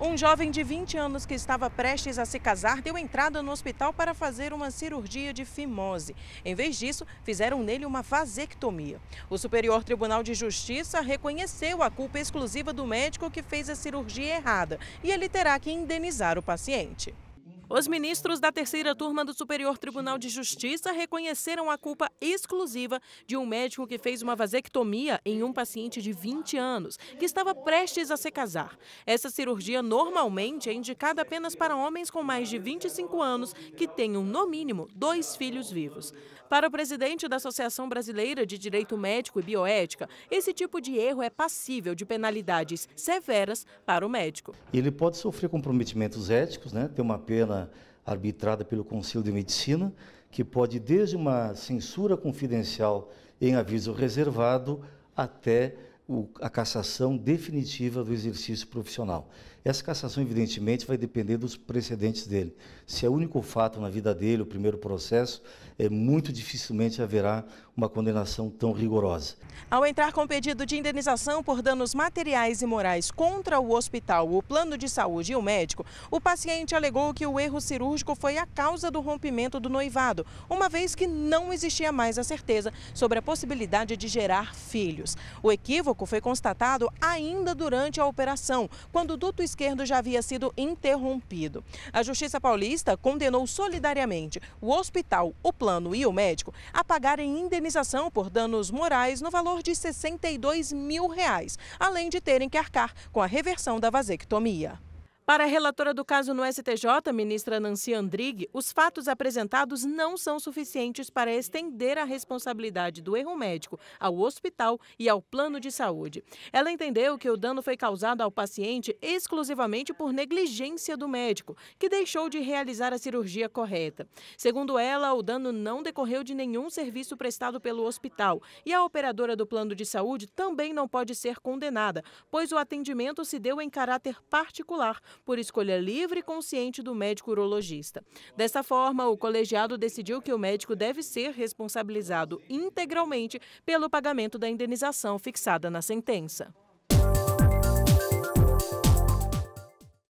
Um jovem de 20 anos que estava prestes a se casar deu entrada no hospital para fazer uma cirurgia de fimose. Em vez disso, fizeram nele uma vasectomia. O Superior Tribunal de Justiça reconheceu a culpa exclusiva do médico que fez a cirurgia errada e ele terá que indenizar o paciente. Os ministros da terceira turma do Superior Tribunal de Justiça reconheceram a culpa exclusiva de um médico que fez uma vasectomia em um paciente de 20 anos, que estava prestes a se casar. Essa cirurgia normalmente é indicada apenas para homens com mais de 25 anos que tenham, no mínimo, dois filhos vivos. Para o presidente da Associação Brasileira de Direito Médico e Bioética, esse tipo de erro é passível de penalidades severas para o médico. Ele pode sofrer comprometimentos éticos, né? ter uma pena arbitrada pelo Conselho de Medicina, que pode desde uma censura confidencial em aviso reservado até o, a cassação definitiva do exercício profissional. Essa cassação, evidentemente, vai depender dos precedentes dele. Se é o único fato na vida dele, o primeiro processo, é muito dificilmente haverá uma condenação tão rigorosa. Ao entrar com pedido de indenização por danos materiais e morais contra o hospital, o plano de saúde e o médico, o paciente alegou que o erro cirúrgico foi a causa do rompimento do noivado, uma vez que não existia mais a certeza sobre a possibilidade de gerar filhos. O equívoco foi constatado ainda durante a operação, quando o duto esquerdo já havia sido interrompido. A Justiça Paulista condenou solidariamente o hospital, o plano e o médico a pagarem indenização por danos morais no valor de 62 mil reais, além de terem que arcar com a reversão da vasectomia. Para a relatora do caso no STJ, ministra Nancy Andrighi, os fatos apresentados não são suficientes para estender a responsabilidade do erro médico ao hospital e ao plano de saúde. Ela entendeu que o dano foi causado ao paciente exclusivamente por negligência do médico, que deixou de realizar a cirurgia correta. Segundo ela, o dano não decorreu de nenhum serviço prestado pelo hospital e a operadora do plano de saúde também não pode ser condenada, pois o atendimento se deu em caráter particular por escolha livre e consciente do médico urologista. Dessa forma, o colegiado decidiu que o médico deve ser responsabilizado integralmente pelo pagamento da indenização fixada na sentença.